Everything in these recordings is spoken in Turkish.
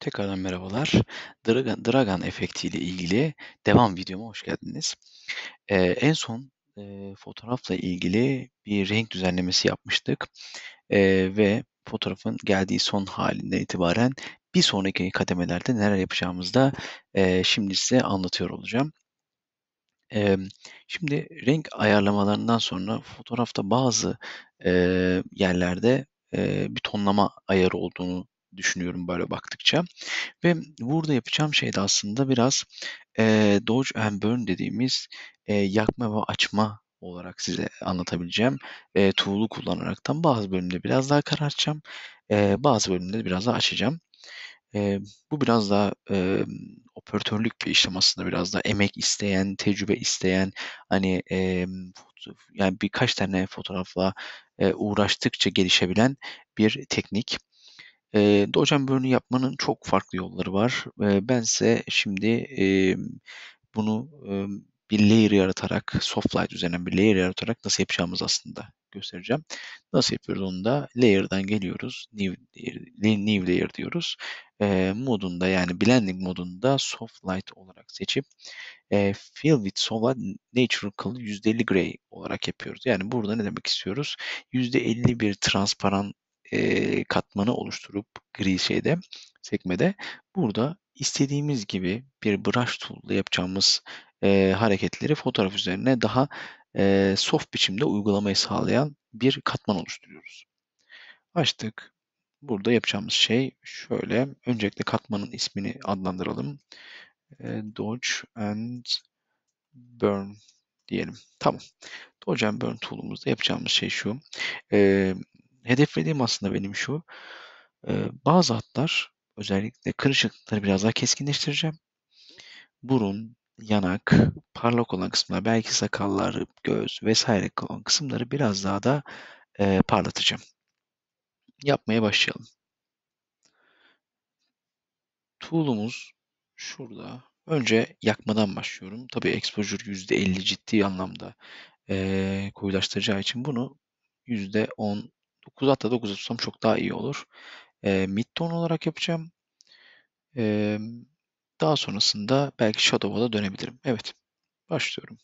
Tekrardan merhabalar. Dragon Dragan efekti ile ilgili devam videoma hoş geldiniz. Ee, en son e, fotoğrafla ilgili bir renk düzenlemesi yapmıştık ee, ve fotoğrafın geldiği son halinde itibaren bir sonraki kademelerde neler yapacağımızı da e, şimdi size anlatıyor olacağım. E, şimdi renk ayarlamalarından sonra fotoğrafta bazı e, yerlerde e, bir tonlama ayarı olduğunu düşünüyorum böyle baktıkça. Ve burada yapacağım şey de aslında biraz e, Dodge and Burn dediğimiz e, yakma ve açma olarak size anlatabileceğim e, tool'u kullanaraktan bazı bölümde biraz daha karartacağım. E, bazı bölümde biraz daha açacağım. E, bu biraz daha e, operatörlük bir işlem aslında biraz daha emek isteyen, tecrübe isteyen hani e, yani birkaç tane fotoğrafla e, uğraştıkça gelişebilen bir teknik. Eee, Dogen Burn'ü yapmanın çok farklı yolları var. Eee, bense şimdi, emm, bunu, ımm, bir layer yaratarak, soft light üzerinden bir layer yaratarak nasıl yapacağımızı aslında göstereceğim. Nasıl yapıyoruz onu da? Layer'dan geliyoruz. New layer new layer diyoruz. Eee, modunda yani blending modunda soft light olarak seçip, eee, fill with solar natural color %50 gray olarak yapıyoruz. Yani burada ne demek istiyoruz? %50 bir transparan e, katmanı oluşturup gri şeyde sekmede burada istediğimiz gibi bir brush tool ile yapacağımız e, hareketleri fotoğraf üzerine daha e, soft biçimde uygulamayı sağlayan bir katman oluşturuyoruz. Açtık. Burada yapacağımız şey şöyle. Öncelikle katmanın ismini adlandıralım. E, Dodge and Burn diyelim. Tamam. Dodge and Burn tool'umuzda yapacağımız şey şu. E, hedeflediğim aslında benim şu. Bazı hatlar özellikle kırışıklıkları biraz daha keskinleştireceğim. Burun, yanak, parlak olan kısımlar, belki sakallar, göz vesaire olan kısımları biraz daha da e, parlatacağım. Yapmaya başlayalım. Tuğlumuz şurada. Önce yakmadan başlıyorum. Tabii exposure %50 ciddi anlamda e, koyulaştıracağı için bunu %10 9 hatta 9 tutsam çok daha iyi olur. E, mid tone olarak yapacağım. E, daha sonrasında belki Shadow'a da dönebilirim. Evet. Başlıyorum.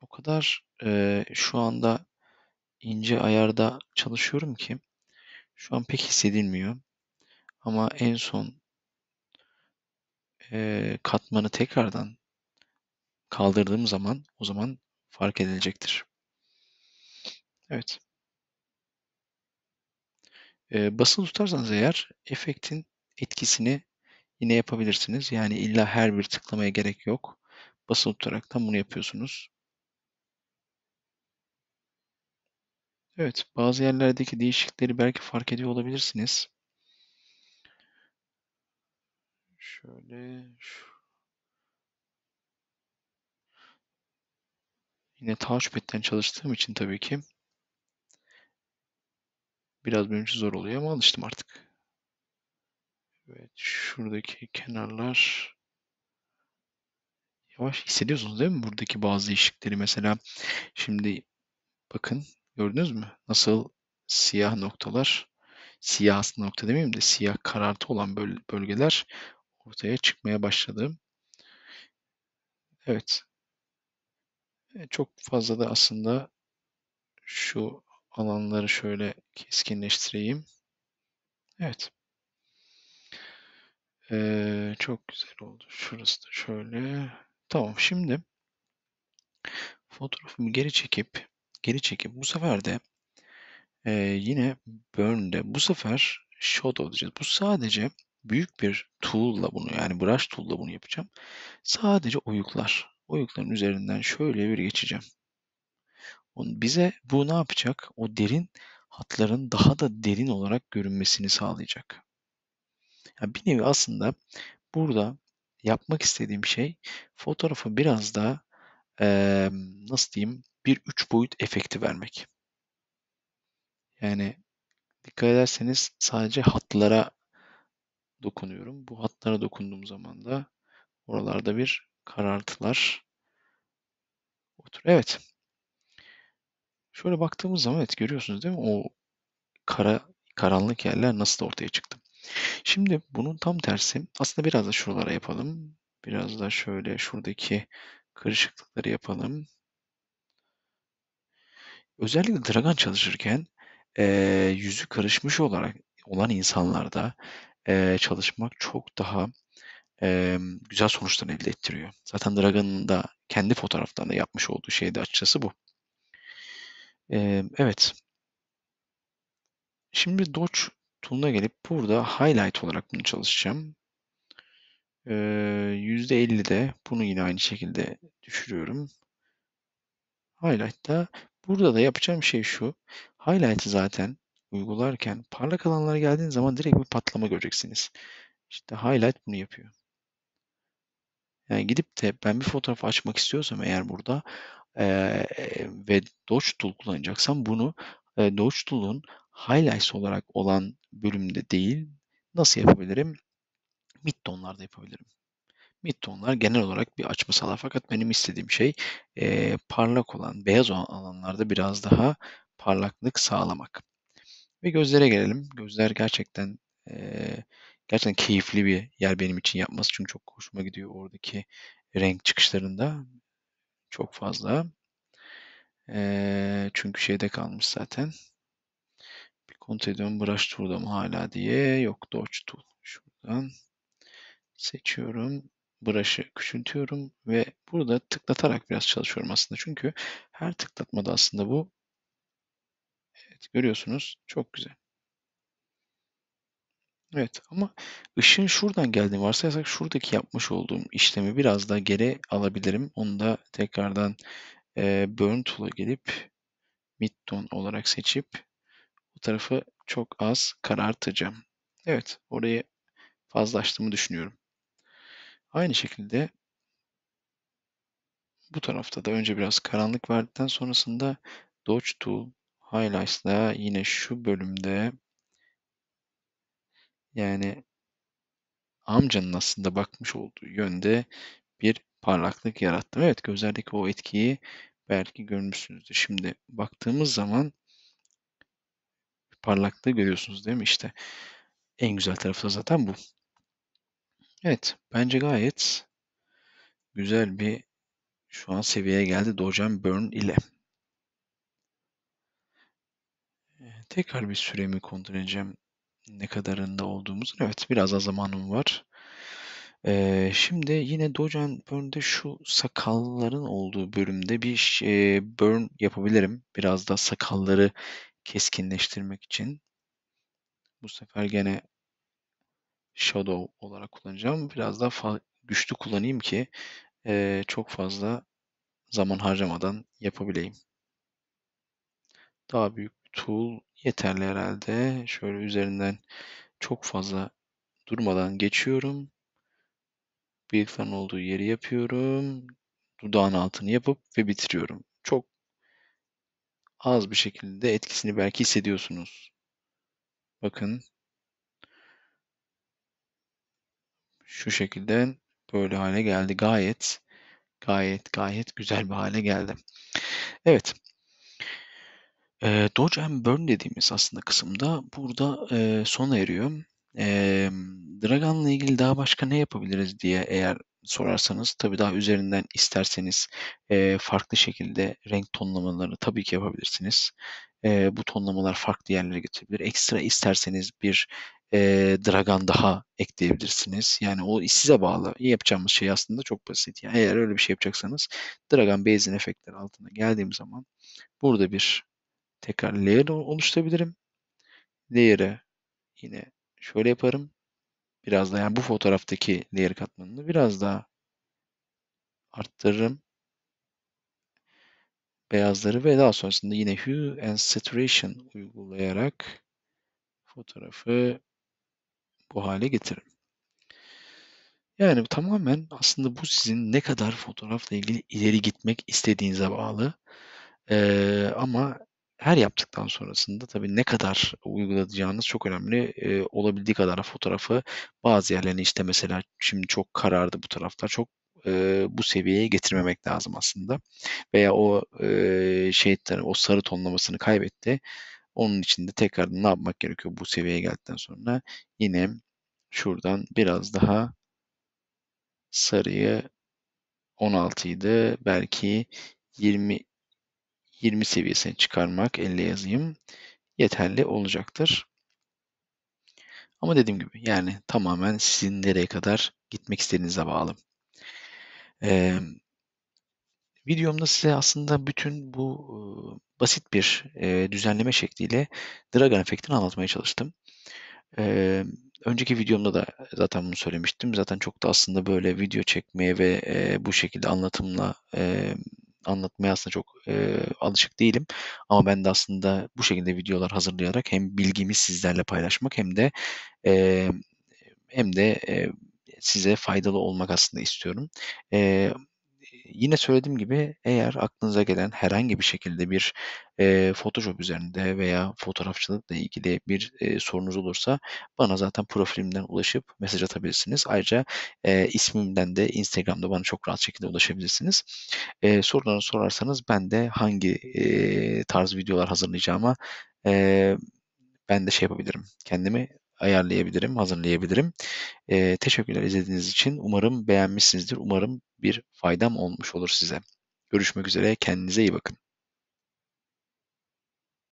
O kadar e, şu anda ince ayarda çalışıyorum ki şu an pek hissedilmiyor. Ama en son e, katmanı tekrardan kaldırdığım zaman o zaman fark edilecektir. Evet. Eee, basılı tutarsanız eğer efektin etkisini yine yapabilirsiniz. Yani illa her bir tıklamaya gerek yok. Basılı tutarak tam bunu yapıyorsunuz. Evet, bazı yerlerdeki değişiklikleri belki fark ediyor olabilirsiniz. Şöyle şu. Yine touchpad'den çalıştığım için tabii ki Biraz benim için zor oluyor ama alıştım artık. Evet şuradaki kenarlar yavaş hissediyorsunuz değil mi buradaki bazı değişiklikleri mesela şimdi bakın gördünüz mü nasıl siyah noktalar siyah aslında nokta demeyeyim de siyah karartı olan bölgeler ortaya çıkmaya başladı. Evet. E, çok fazla da aslında şu alanları şöyle keskinleştireyim. Evet. Ee, çok güzel oldu. Şurası da şöyle. Tamam şimdi fotoğrafımı geri çekip geri çekip bu sefer de e, yine burn'de bu sefer shadow diyeceğiz. Bu sadece büyük bir tool'la bunu yani brush tool'la bunu yapacağım. Sadece oyuklar. Oyukların üzerinden şöyle bir geçeceğim. Bize bu ne yapacak? O derin hatların daha da derin olarak görünmesini sağlayacak. Yani bir nevi aslında burada yapmak istediğim şey fotoğrafı biraz daha e, nasıl diyeyim bir üç boyut efekti vermek. Yani dikkat ederseniz sadece hatlara dokunuyorum. Bu hatlara dokunduğum zaman da oralarda bir karartılar otur. Evet. Şöyle baktığımız zaman evet görüyorsunuz değil mi? O kara karanlık yerler nasıl ortaya çıktı. Şimdi bunun tam tersi aslında biraz da şuralara yapalım. Biraz da şöyle şuradaki kırışıklıkları yapalım. Özellikle Dragon çalışırken e, yüzü karışmış olarak olan insanlarda e, çalışmak çok daha e, güzel sonuçlar elde ettiriyor. Zaten Dragon'ın da kendi fotoğraflarında yapmış olduğu şey de açıkçası bu. Ee, evet. Şimdi Doç tool'una gelip burada highlight olarak bunu çalışacağım. Ee, %50'de bunu yine aynı şekilde düşürüyorum. Highlight'ta burada da yapacağım şey şu. Highlight'ı zaten uygularken parlak alanlara geldiğiniz zaman direkt bir patlama göreceksiniz. İşte highlight bunu yapıyor. Yani gidip de ben bir fotoğraf açmak istiyorsam eğer burada e, ve Dodge kullanacaksan bunu e, Dodge Highlights olarak olan bölümde değil nasıl yapabilirim? Midtonlarda yapabilirim. Midtonlar genel olarak bir açma sağlar fakat benim istediğim şey e, parlak olan beyaz olan alanlarda biraz daha parlaklık sağlamak. Ve gözlere gelelim. Gözler gerçekten e, gerçekten keyifli bir yer benim için yapması çünkü çok hoşuma gidiyor oradaki renk çıkışlarında çok fazla. E, çünkü şeyde kalmış zaten. Bir kontrol ediyorum. Brush Tool'da mı hala diye. Yok Dodge Tool. Şuradan seçiyorum. Brush'ı küçültüyorum ve burada tıklatarak biraz çalışıyorum aslında. Çünkü her tıklatmada aslında bu evet, görüyorsunuz çok güzel. Evet ama ışın şuradan geldiğini varsayarsak şuradaki yapmış olduğum işlemi biraz daha geri alabilirim. Onu da tekrardan e, Burn Tool'a gelip Midtone olarak seçip bu tarafı çok az karartacağım. Evet orayı fazlaştığımı düşünüyorum. Aynı şekilde bu tarafta da önce biraz karanlık verdikten sonrasında Dodge Tool Highlights'la yine şu bölümde yani amcanın aslında bakmış olduğu yönde bir parlaklık yarattım. Evet gözlerdeki o etkiyi belki görmüşsünüzdür. Şimdi baktığımız zaman parlaklığı görüyorsunuz değil mi? İşte en güzel tarafı da zaten bu. Evet bence gayet güzel bir şu an seviyeye geldi Dojan Burn ile. Ee, tekrar bir süremi kontrol edeceğim ne kadarında olduğumuzun. Evet biraz az zamanım var. Ee, şimdi yine Dodge and Burn'de şu sakalların olduğu bölümde bir e, burn yapabilirim. Biraz da sakalları keskinleştirmek için. Bu sefer gene shadow olarak kullanacağım. Biraz daha güçlü kullanayım ki e, çok fazla zaman harcamadan yapabileyim. Daha büyük tool Yeterli herhalde. Şöyle üzerinden çok fazla durmadan geçiyorum. Bıyıkların olduğu yeri yapıyorum. Dudağın altını yapıp ve bitiriyorum. Çok az bir şekilde etkisini belki hissediyorsunuz. Bakın. Şu şekilde böyle hale geldi. Gayet gayet gayet güzel bir hale geldi. Evet. Eee, dodge and burn dediğimiz aslında kısımda burada, eee, sona eriyor. Emm, Dragan'la ilgili daha başka ne yapabiliriz diye eğer sorarsanız, tabii daha üzerinden isterseniz, eee, farklı şekilde renk tonlamalarını tabii ki yapabilirsiniz. Eee, bu tonlamalar farklı yerlere götürebilir. Ekstra isterseniz bir, eee, Dragan daha ekleyebilirsiniz. Yani o size bağlı. Yapacağımız şey aslında çok basit. Yani eğer öyle bir şey yapacaksanız dragon Base'in efektleri altına geldiğim zaman burada bir tekrar layer oluşturabilirim. Layer'ı yine şöyle yaparım. Biraz daha yani bu fotoğraftaki layer katmanını biraz daha arttırırım. Beyazları ve daha sonrasında yine hue and saturation uygulayarak fotoğrafı bu hale getiririm. Yani tamamen aslında bu sizin ne kadar fotoğrafla ilgili ileri gitmek istediğinize bağlı. Ee, ama her yaptıktan sonrasında tabii ne kadar uygulayacağınız çok önemli. Eee, olabildiği kadar fotoğrafı bazı yerlerini işte mesela şimdi çok karardı bu taraflar. Çok, eee, bu seviyeye getirmemek lazım aslında veya o, eee, şey o sarı tonlamasını kaybetti. Onun için de tekrardan ne yapmak gerekiyor bu seviyeye geldikten sonra? Yine şuradan biraz daha sarıyı idi belki 20 20 seviyesine çıkarmak, 50 yazayım, yeterli olacaktır. Ama dediğim gibi yani tamamen sizin nereye kadar gitmek istediğinize bağlı. Ee, videomda size aslında bütün bu e, basit bir e, düzenleme şekliyle Dragon efektini anlatmaya çalıştım. Ee, önceki videomda da zaten bunu söylemiştim. Zaten çok da aslında böyle video çekmeye ve e, bu şekilde anlatımla e, anlatmaya aslında çok e, alışık değilim. Ama ben de aslında bu şekilde videolar hazırlayarak hem bilgimi sizlerle paylaşmak hem de e, hem de e, size faydalı olmak aslında istiyorum. E, yine söylediğim gibi eğer aklınıza gelen herhangi bir şekilde bir e, Photoshop üzerinde veya fotoğrafçılıkla ilgili bir e, sorunuz olursa bana zaten profilimden ulaşıp mesaj atabilirsiniz. Ayrıca e, ismimden de Instagram'da bana çok rahat şekilde ulaşabilirsiniz. E, sorularını sorarsanız ben de hangi e, tarz videolar hazırlayacağıma e, ben de şey yapabilirim. Kendimi ayarlayabilirim, hazırlayabilirim. E, teşekkürler izlediğiniz için. Umarım beğenmişsinizdir. Umarım bir faydam olmuş olur size. Görüşmek üzere. Kendinize iyi bakın.